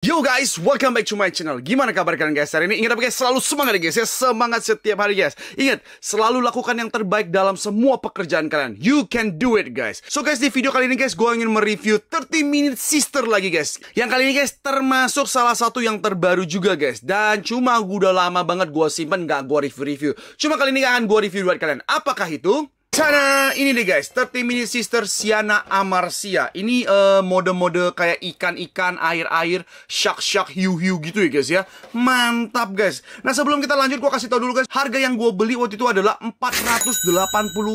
Yo guys, welcome back to my channel. Gimana kabar kalian guys hari ini? Ingat apa guys, selalu semangat ya guys ya. Semangat setiap hari guys. Ingat, selalu lakukan yang terbaik dalam semua pekerjaan kalian. You can do it guys. So guys, di video kali ini guys, gue ingin mereview 30 Minute Sister lagi guys. Yang kali ini guys, termasuk salah satu yang terbaru juga guys. Dan cuma udah lama banget gue simpen gak gue review-review. Cuma kali ini akan gue review buat kalian. Apakah itu? sana ini deh guys 30 minute sister Siana Amarsia ini eh, mode-mode uh, kayak ikan-ikan air-air shark-shark hiu-hiu gitu ya guys ya mantap guys nah sebelum kita lanjut gua kasih tau dulu guys harga yang gua beli waktu itu adalah 480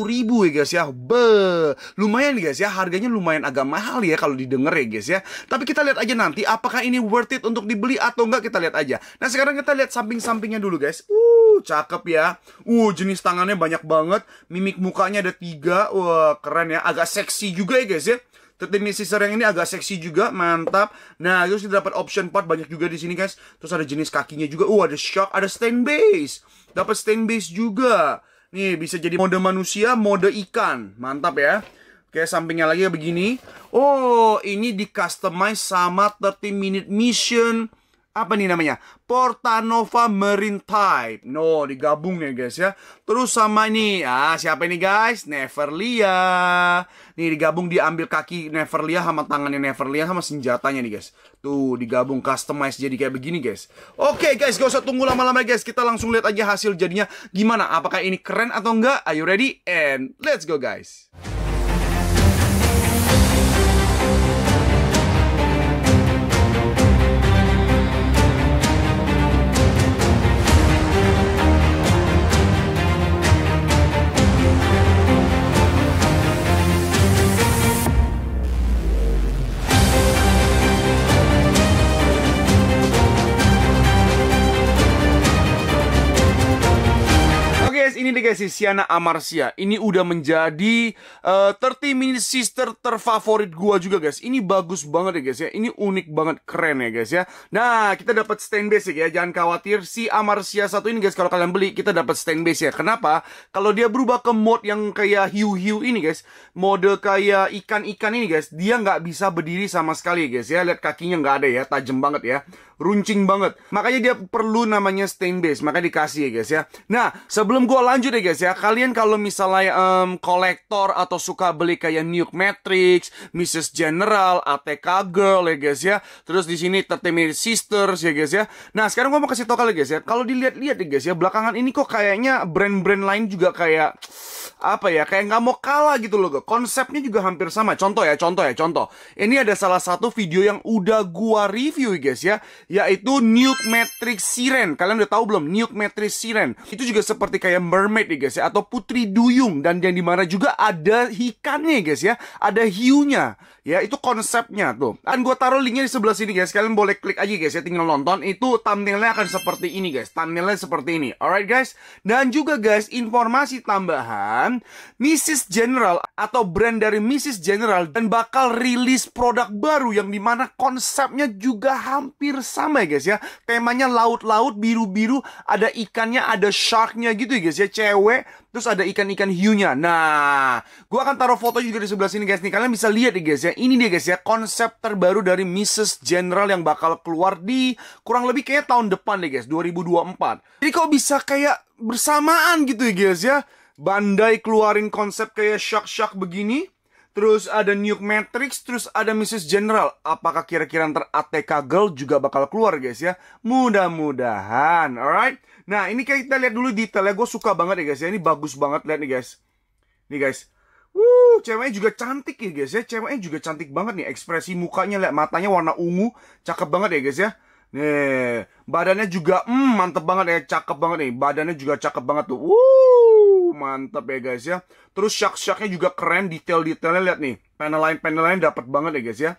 ribu ya guys ya be lumayan guys ya harganya lumayan agak mahal ya kalau didengar ya guys ya tapi kita lihat aja nanti apakah ini worth it untuk dibeli atau enggak kita lihat aja nah sekarang kita lihat samping-sampingnya dulu guys uh cakep ya uh jenis tangannya banyak banget mimik muka mukanya ada tiga wah keren ya agak seksi juga ya guys ya 30 mini yang ini agak seksi juga, mantap. Nah, terus kita dapat option part banyak juga di sini, guys. Terus ada jenis kakinya juga. Wah ada shock, ada stain base. Dapat stain base juga. Nih, bisa jadi mode manusia, mode ikan. Mantap ya. Oke, sampingnya lagi begini. Oh, ini di customize sama 30 minute mission apa nih namanya Portanova Marine Type no digabung ya guys ya terus sama ini ah siapa ini guys Neverlia nih digabung diambil kaki Neverlia sama tangannya Neverlia sama senjatanya nih guys tuh digabung customize jadi kayak begini guys oke okay, guys gak usah tunggu lama-lama guys kita langsung lihat aja hasil jadinya gimana apakah ini keren atau enggak are you ready and let's go guys ini guys sih Siana Amarsia. Ini udah menjadi uh, eh, 30 minute sister terfavorit gua juga guys. Ini bagus banget ya guys ya. Ini unik banget, keren ya guys ya. Nah, kita dapat stand basic ya. Jangan khawatir si Amarsia satu ini guys kalau kalian beli kita dapat stand base ya. Kenapa? Kalau dia berubah ke mode yang kayak hiu-hiu ini guys, mode kayak ikan-ikan ini guys, dia nggak bisa berdiri sama sekali guys ya. Lihat kakinya nggak ada ya, tajam banget ya runcing banget. Makanya dia perlu namanya stain base, makanya dikasih ya guys ya. Nah, sebelum gua lanjut ya guys ya, kalian kalau misalnya um, kolektor atau suka beli kayak Nuke Matrix, Mrs. General, ATK Girl ya guys ya. Terus di sini Tertimate Sisters ya guys ya. Nah, sekarang gua mau kasih tau kalian guys ya, kalau dilihat-lihat ya guys ya, belakangan ini kok kayaknya brand-brand lain juga kayak apa ya kayak nggak mau kalah gitu loh konsepnya juga hampir sama contoh ya contoh ya contoh ini ada salah satu video yang udah gua review guys ya yaitu Nuke Matrix Siren kalian udah tahu belum Nuke Matrix Siren itu juga seperti kayak mermaid ya guys ya atau putri duyung dan yang dimana juga ada ikannya guys ya ada hiunya ya itu konsepnya tuh dan gua taruh linknya di sebelah sini guys kalian boleh klik aja guys ya tinggal nonton itu thumbnailnya akan seperti ini guys thumbnailnya seperti ini alright guys dan juga guys informasi tambahan Instagram, Mrs. General atau brand dari Mrs. General dan bakal rilis produk baru yang dimana konsepnya juga hampir sama ya guys ya. Temanya laut-laut, biru-biru, ada ikannya, ada sharknya gitu ya guys ya, cewek. Terus ada ikan-ikan hiunya. Nah, gue akan taruh foto juga di sebelah sini guys nih. Kalian bisa lihat ya guys ya. Ini dia guys ya, konsep terbaru dari Mrs. General yang bakal keluar di kurang lebih kayak tahun depan deh guys, 2024. Jadi kok bisa kayak bersamaan gitu ya guys ya Bandai keluarin konsep kayak shock-shock begini Terus ada New Matrix, terus ada Mrs. General. Apakah kira-kira ntar ATK Girl juga bakal keluar guys ya? Mudah-mudahan, alright? Nah, ini kayak kita lihat dulu detailnya. Gue suka banget ya guys ya. Ini bagus banget, lihat nih guys. Nih guys. Wuh, ceweknya juga cantik ya guys ya. Ceweknya juga cantik banget nih. Ekspresi mukanya, lihat matanya warna ungu. Cakep banget ya guys ya. Nih, badannya juga, mm, mantep banget ya. Cakep banget nih. Badannya juga cakep banget tuh. Wuh mantap ya guys ya. Terus syak-syaknya juga keren, detail-detailnya lihat nih. Panel lain-panel lain dapat banget ya guys ya.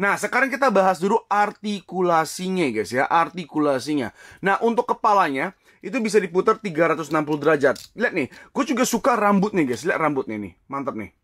Nah, sekarang kita bahas dulu artikulasinya guys ya, artikulasinya. Nah, untuk kepalanya itu bisa diputar 360 derajat. Lihat nih, gue juga suka rambut nih guys, lihat rambutnya nih, mantap nih.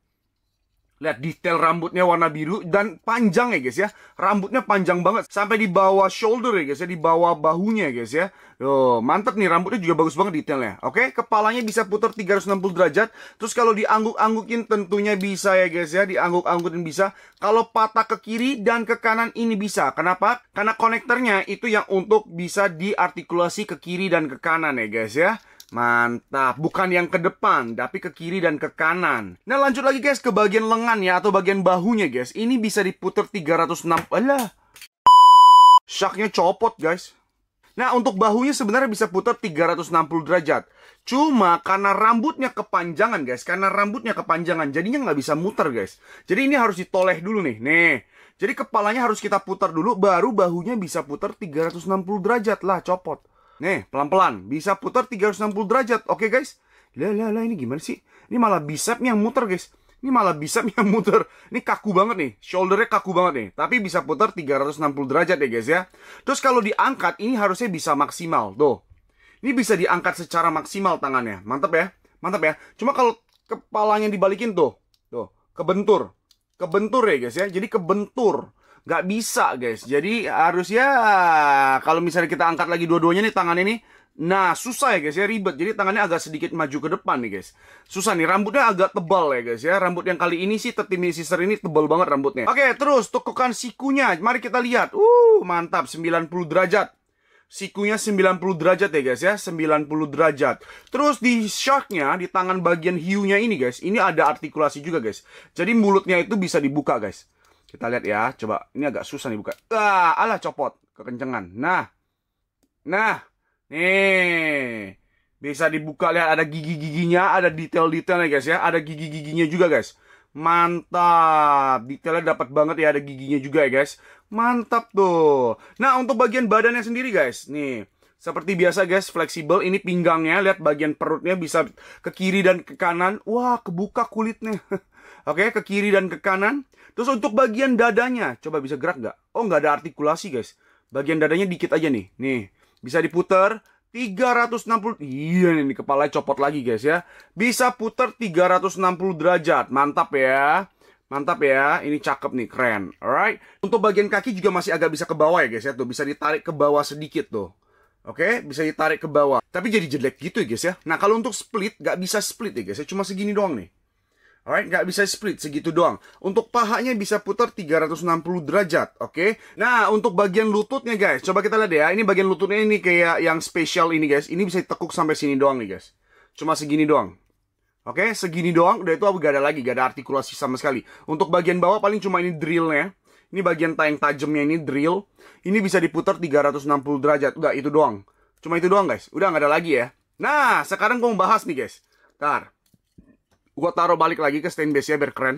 Lihat detail rambutnya warna biru dan panjang ya guys ya. Rambutnya panjang banget sampai di bawah shoulder ya guys ya, di bawah bahunya ya guys ya. Yo, mantap nih rambutnya juga bagus banget detailnya. Oke, kepalanya bisa putar 360 derajat. Terus kalau diangguk-anggukin tentunya bisa ya guys ya, diangguk-anggukin bisa. Kalau patah ke kiri dan ke kanan ini bisa. Kenapa? Karena konektornya itu yang untuk bisa diartikulasi ke kiri dan ke kanan ya guys ya. Mantap, bukan yang ke depan, tapi ke kiri dan ke kanan. Nah, lanjut lagi guys ke bagian lengan ya atau bagian bahunya guys. Ini bisa diputer 360. Alah. Syaknya copot guys. Nah, untuk bahunya sebenarnya bisa putar 360 derajat. Cuma karena rambutnya kepanjangan, guys. Karena rambutnya kepanjangan, jadinya nggak bisa muter, guys. Jadi ini harus ditoleh dulu nih. Nih. Jadi kepalanya harus kita putar dulu, baru bahunya bisa putar 360 derajat lah, copot. Nih, pelan-pelan. Bisa putar 360 derajat. Oke, guys. Lah, lah, lah, ini gimana sih? Ini malah bicep yang muter, guys. Ini malah bicep yang muter. Ini kaku banget nih. Shouldernya kaku banget nih. Tapi bisa putar 360 derajat ya, guys, ya. Terus kalau diangkat, ini harusnya bisa maksimal. Tuh. Ini bisa diangkat secara maksimal tangannya. Mantap ya. Mantap ya. Cuma kalau kepalanya dibalikin tuh. Tuh. Kebentur. Kebentur ya, guys, ya. Jadi kebentur nggak bisa guys jadi harusnya kalau misalnya kita angkat lagi dua-duanya nih tangan ini Nah, susah ya guys ya, ribet. Jadi tangannya agak sedikit maju ke depan nih guys. Susah nih, rambutnya agak tebal ya guys ya. Rambut yang kali ini sih tetimi sister ini tebal banget rambutnya. Oke, terus tekukan sikunya. Mari kita lihat. Uh, mantap 90 derajat. Sikunya 90 derajat ya guys ya, 90 derajat. Terus di shocknya di tangan bagian hiunya ini guys, ini ada artikulasi juga guys. Jadi mulutnya itu bisa dibuka guys. Kita lihat ya, coba. Ini agak susah nih buka. Ah, alah copot, kekencengan. Nah. Nah. Nih. Bisa dibuka lihat ada gigi-giginya, ada detail-detailnya detail guys ya. Ada gigi-giginya juga guys. Mantap. Detailnya dapat banget ya, ada giginya juga ya guys. Mantap tuh. Nah, untuk bagian badannya sendiri guys. Nih. Seperti biasa guys, fleksibel. Ini pinggangnya, lihat bagian perutnya bisa ke kiri dan ke kanan. Wah, kebuka kulitnya. Oke, ke kiri dan ke kanan. Terus untuk bagian dadanya, coba bisa gerak nggak? Oh, nggak ada artikulasi, guys. Bagian dadanya dikit aja nih. Nih, bisa diputar 360. Iya nih, kepala copot lagi, guys ya. Bisa putar 360 derajat. Mantap ya. Mantap ya, ini cakep nih, keren. Alright. Untuk bagian kaki juga masih agak bisa ke bawah ya, guys ya. Tuh, bisa ditarik ke bawah sedikit tuh. Oke, okay, bisa ditarik ke bawah. Tapi jadi jelek gitu ya guys ya. Nah kalau untuk split, nggak bisa split ya guys ya. Cuma segini doang nih. Alright, nggak bisa split segitu doang. Untuk pahanya bisa putar 360 derajat, oke? Okay? Nah, untuk bagian lututnya guys, coba kita lihat ya. Ini bagian lututnya ini kayak yang spesial ini guys. Ini bisa ditekuk sampai sini doang nih guys. Cuma segini doang. Oke, okay? segini doang. Udah itu gak ada lagi, gak ada artikulasi sama sekali. Untuk bagian bawah paling cuma ini drillnya. Ini bagian tayang tajamnya ini drill. Ini bisa diputar 360 derajat. Udah itu doang. Cuma itu doang guys. Udah nggak ada lagi ya. Nah, sekarang gue mau bahas nih guys. Ntar gue taruh balik lagi ke stand base-nya biar keren.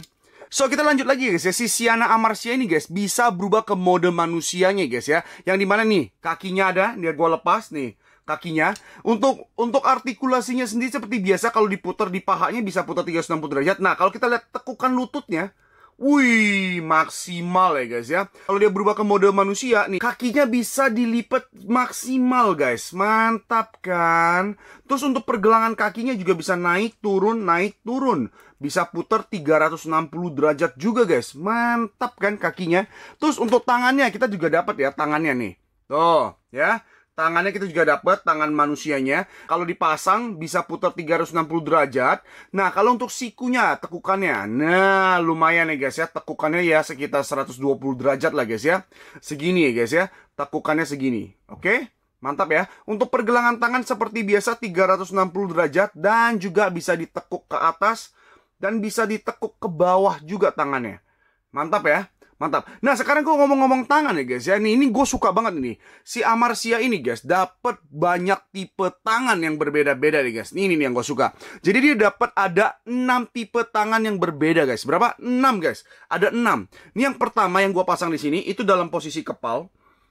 So kita lanjut lagi guys ya Si Siana Amarsia ini guys Bisa berubah ke mode manusianya guys ya Yang dimana nih Kakinya ada Dia gue lepas nih kakinya untuk untuk artikulasinya sendiri seperti biasa kalau diputar di pahanya bisa putar 360 derajat nah kalau kita lihat tekukan lututnya Wih, maksimal ya guys ya. Kalau dia berubah ke mode manusia nih, kakinya bisa dilipat maksimal guys. Mantap kan? Terus untuk pergelangan kakinya juga bisa naik turun, naik turun. Bisa putar 360 derajat juga guys. Mantap kan kakinya? Terus untuk tangannya kita juga dapat ya tangannya nih. Tuh, ya. Tangannya kita juga dapat, tangan manusianya. Kalau dipasang bisa putar 360 derajat. Nah, kalau untuk sikunya, tekukannya. Nah, lumayan ya guys ya. Tekukannya ya sekitar 120 derajat lah guys ya. Segini ya guys ya. Tekukannya segini. Oke? Mantap ya. Untuk pergelangan tangan seperti biasa 360 derajat dan juga bisa ditekuk ke atas dan bisa ditekuk ke bawah juga tangannya. Mantap ya. Mantap. Nah sekarang gue ngomong-ngomong tangan ya guys ya. Nih, ini gue suka banget nih. Si Amarsia ini guys dapat banyak tipe tangan yang berbeda-beda nih guys. Ini, ini yang gue suka. Jadi dia dapat ada enam tipe tangan yang berbeda guys. Berapa? enam guys. Ada enam. Ini yang pertama yang gue pasang di sini itu dalam posisi kepal.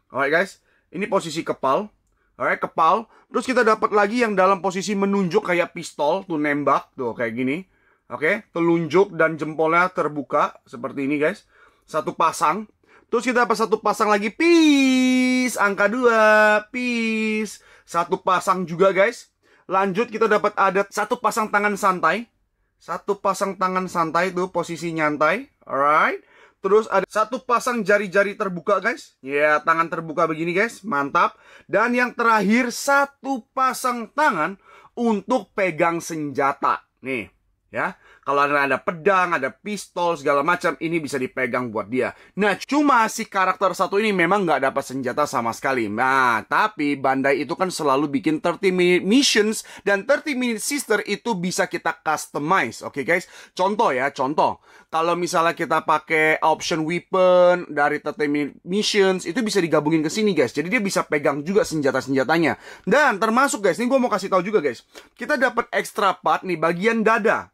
Alright guys. Ini posisi kepal. Alright, kepal. Terus kita dapat lagi yang dalam posisi menunjuk kayak pistol tuh nembak tuh kayak gini. Oke, okay? telunjuk dan jempolnya terbuka seperti ini guys satu pasang terus kita dapat satu pasang lagi peace angka 2 peace satu pasang juga guys lanjut kita dapat ada satu pasang tangan santai satu pasang tangan santai itu posisi nyantai alright Terus ada satu pasang jari-jari terbuka guys Ya yeah, tangan terbuka begini guys Mantap Dan yang terakhir satu pasang tangan Untuk pegang senjata Nih ya kalau ada ada pedang, ada pistol, segala macam, ini bisa dipegang buat dia. Nah, cuma si karakter satu ini memang nggak dapat senjata sama sekali. Nah, tapi Bandai itu kan selalu bikin 30 minute missions dan 30 minute sister itu bisa kita customize. Oke okay, guys, contoh ya, contoh. Kalau misalnya kita pakai option weapon dari 30 minute missions, itu bisa digabungin ke sini guys. Jadi dia bisa pegang juga senjata-senjatanya. Dan termasuk guys, ini gue mau kasih tahu juga guys. Kita dapat extra part nih bagian dada.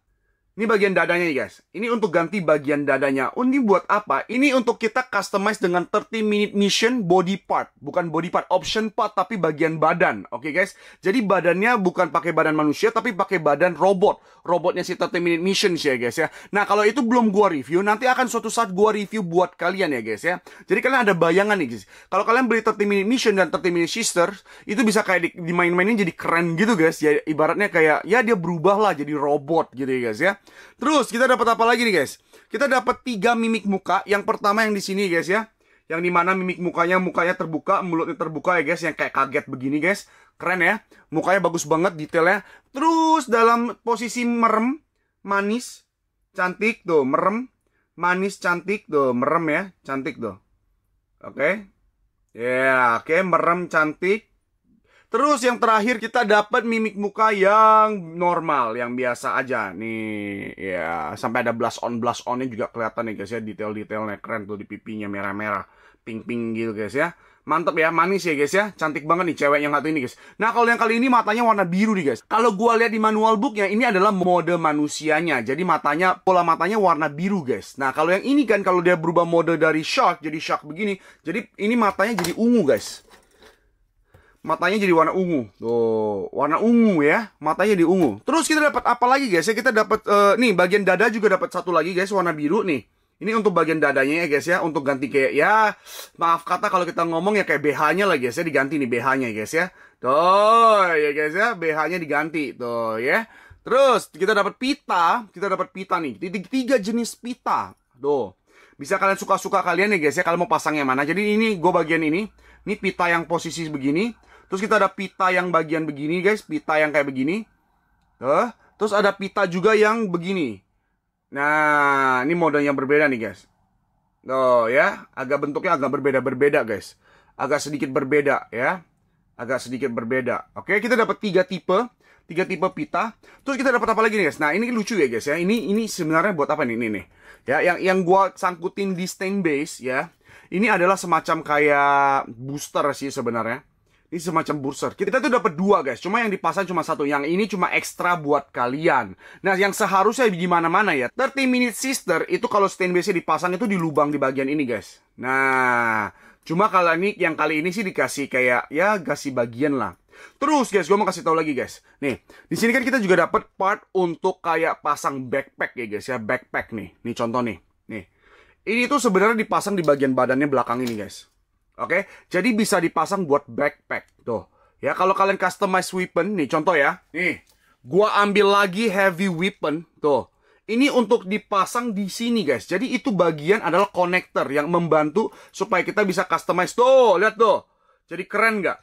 Ini bagian dadanya nih guys. Ini untuk ganti bagian dadanya. Oh, ini buat apa? Ini untuk kita customize dengan 30 minute mission body part. Bukan body part option part tapi bagian badan. Oke okay guys. Jadi badannya bukan pakai badan manusia tapi pakai badan robot. Robotnya si 30 minute mission sih ya guys ya. Nah kalau itu belum gua review. Nanti akan suatu saat gua review buat kalian ya guys ya. Jadi kalian ada bayangan nih guys. Kalau kalian beli 30 minute mission dan 30 minute sister. Itu bisa kayak di dimain-mainin jadi keren gitu guys. Ya ibaratnya kayak ya dia berubah lah jadi robot gitu ya guys ya. Terus kita dapat apa lagi nih guys? Kita dapat tiga mimik muka. Yang pertama yang di sini guys ya. Yang dimana mimik mukanya, mukanya terbuka, mulutnya terbuka ya guys. Yang kayak kaget begini guys. Keren ya. Mukanya bagus banget detailnya. Terus dalam posisi merem, manis, cantik tuh. Merem, manis, cantik tuh. Merem ya, cantik tuh. Oke. Okay. Ya, yeah, oke. Okay. Merem, cantik Terus yang terakhir kita dapat mimik muka yang normal, yang biasa aja nih. Ya, sampai ada blush on blush onnya juga kelihatan nih guys ya, detail-detailnya keren tuh di pipinya merah-merah, pink-pink gitu guys ya. Mantep ya, manis ya guys ya. Cantik banget nih cewek yang satu ini guys. Nah, kalau yang kali ini matanya warna biru nih guys. Kalau gua lihat di manual booknya, ini adalah mode manusianya. Jadi matanya, pola matanya warna biru guys. Nah, kalau yang ini kan kalau dia berubah mode dari shark jadi shark begini. Jadi ini matanya jadi ungu guys matanya jadi warna ungu. Tuh, warna ungu ya, matanya di ungu. Terus kita dapat apa lagi guys? Ya kita dapat uh, nih bagian dada juga dapat satu lagi guys warna biru nih. Ini untuk bagian dadanya ya guys ya, untuk ganti kayak ya maaf kata kalau kita ngomong ya kayak BH-nya lah guys ya diganti nih BH-nya ya guys ya. Tuh ya guys ya, BH-nya diganti tuh ya. Terus kita dapat pita, kita dapat pita nih. Tiga jenis pita. Tuh. Bisa kalian suka-suka kalian ya guys ya, kalau mau pasang yang mana. Jadi ini gue bagian ini, ini pita yang posisi begini Terus kita ada pita yang bagian begini guys, pita yang kayak begini. Tuh. Eh, terus ada pita juga yang begini. Nah, ini model yang berbeda nih guys. Tuh ya, agak bentuknya agak berbeda-berbeda guys. Agak sedikit berbeda ya. Agak sedikit berbeda. Oke, kita dapat tiga tipe tiga tipe pita. Terus kita dapat apa lagi nih guys? Nah ini lucu ya guys ya. Ini ini sebenarnya buat apa nih ini nih? Ya yang yang gua sangkutin di stain base ya. Ini adalah semacam kayak booster sih sebenarnya. Ini semacam burser. Kita tuh dapat dua guys, cuma yang dipasang cuma satu. Yang ini cuma ekstra buat kalian. Nah, yang seharusnya gimana-mana ya. 30 Minute Sister itu kalau stainlessnya dipasang itu di lubang di bagian ini guys. Nah, cuma kalau ini yang kali ini sih dikasih kayak ya kasih bagian lah. Terus guys, gue mau kasih tahu lagi guys. Nih, di sini kan kita juga dapat part untuk kayak pasang backpack ya guys ya, backpack nih. Nih contoh nih. Nih. Ini tuh sebenarnya dipasang di bagian badannya belakang ini guys. Oke, okay? jadi bisa dipasang buat backpack tuh. Ya, kalau kalian customize weapon nih contoh ya. Nih, gua ambil lagi heavy weapon tuh. Ini untuk dipasang di sini guys. Jadi itu bagian adalah konektor yang membantu supaya kita bisa customize tuh. Lihat tuh. Jadi keren nggak?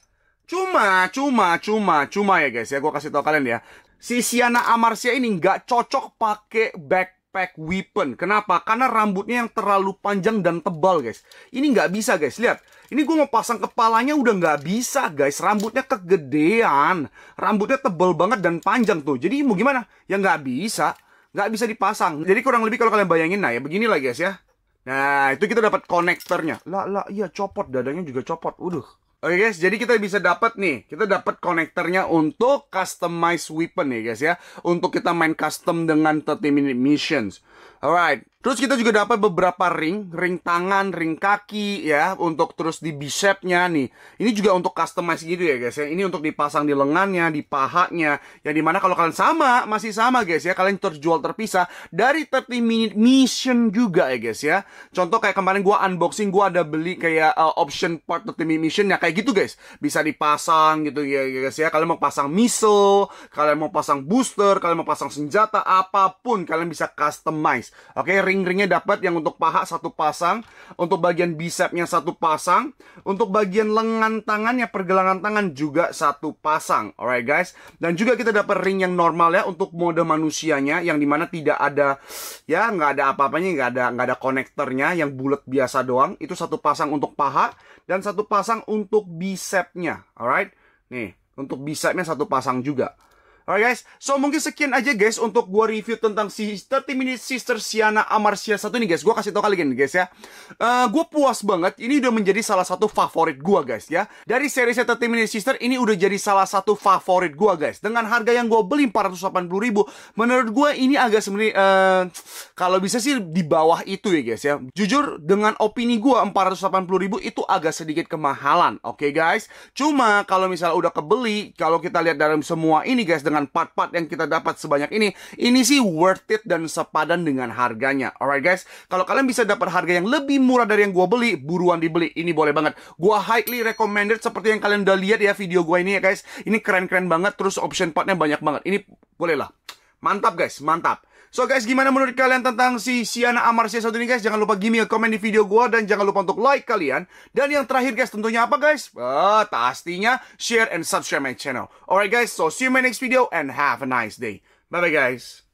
Cuma, cuma, cuma, cuma ya guys ya. gua kasih tau kalian ya. Si Siana Amarsia ini nggak cocok pakai back pack weapon. Kenapa? Karena rambutnya yang terlalu panjang dan tebal, guys. Ini nggak bisa, guys. Lihat, ini gue mau pasang kepalanya udah nggak bisa guys. Rambutnya kegedean. Rambutnya tebel banget dan panjang tuh. Jadi mau gimana? Ya nggak bisa. Nggak bisa dipasang. Jadi kurang lebih kalau kalian bayangin nah ya lah guys ya. Nah itu kita dapat konektornya. Lah lah iya copot. Dadanya juga copot. Udah. Oke okay guys, jadi kita bisa dapat nih, kita dapat konektornya untuk customize weapon ya guys ya, untuk kita main custom dengan 30 minute missions. Alright, terus kita juga dapat beberapa ring, ring tangan, ring kaki ya, untuk terus di bicepnya nih. Ini juga untuk customize gitu ya guys ya, ini untuk dipasang di lengannya, di pahanya, yang dimana kalau kalian sama, masih sama guys ya, kalian terjual terpisah dari 30 minute mission juga ya guys ya. Contoh kayak kemarin gua unboxing, gua ada beli kayak uh, option part 30 minute mission ya, kayak kayak gitu guys bisa dipasang gitu ya, ya guys ya kalian mau pasang missile kalian mau pasang booster kalian mau pasang senjata apapun kalian bisa customize oke okay, ring-ringnya dapat yang untuk paha satu pasang untuk bagian bisepnya satu pasang untuk bagian lengan tangannya pergelangan tangan juga satu pasang alright guys dan juga kita dapat ring yang normal ya untuk mode manusianya yang dimana tidak ada ya nggak ada apa-apanya nggak ada nggak ada konektornya yang bulat biasa doang itu satu pasang untuk paha dan satu pasang untuk untuk bisepnya, alright? Nih, untuk bisepnya satu pasang juga. Alright guys, so mungkin sekian aja guys untuk gua review tentang si 30 Minute Sister Siana Amarsia satu nih guys. Gua kasih tau kalian guys ya. Uh, gua puas banget, ini udah menjadi salah satu favorit gua guys ya. Dari seri 30 Minute Sister ini udah jadi salah satu favorit gua guys. Dengan harga yang gua beli 480 ribu, menurut gua ini agak sebenarnya uh, kalau bisa sih di bawah itu ya guys ya. Jujur dengan opini gua 480 ribu itu agak sedikit kemahalan. Oke okay, guys, cuma kalau misalnya udah kebeli, kalau kita lihat dalam semua ini guys dengan dengan part-part yang kita dapat sebanyak ini, ini sih worth it dan sepadan dengan harganya. Alright guys, kalau kalian bisa dapat harga yang lebih murah dari yang gue beli, buruan dibeli. Ini boleh banget. Gue highly recommended seperti yang kalian udah lihat ya video gue ini ya guys. Ini keren-keren banget, terus option partnya banyak banget. Ini boleh lah. Mantap guys, mantap. So guys, gimana menurut kalian tentang si Siana Amarsia satu ini guys? Jangan lupa give me a comment di video gua dan jangan lupa untuk like kalian. Dan yang terakhir guys, tentunya apa guys? Uh, pastinya share and subscribe my channel. Alright guys, so see you in my next video and have a nice day. Bye bye guys.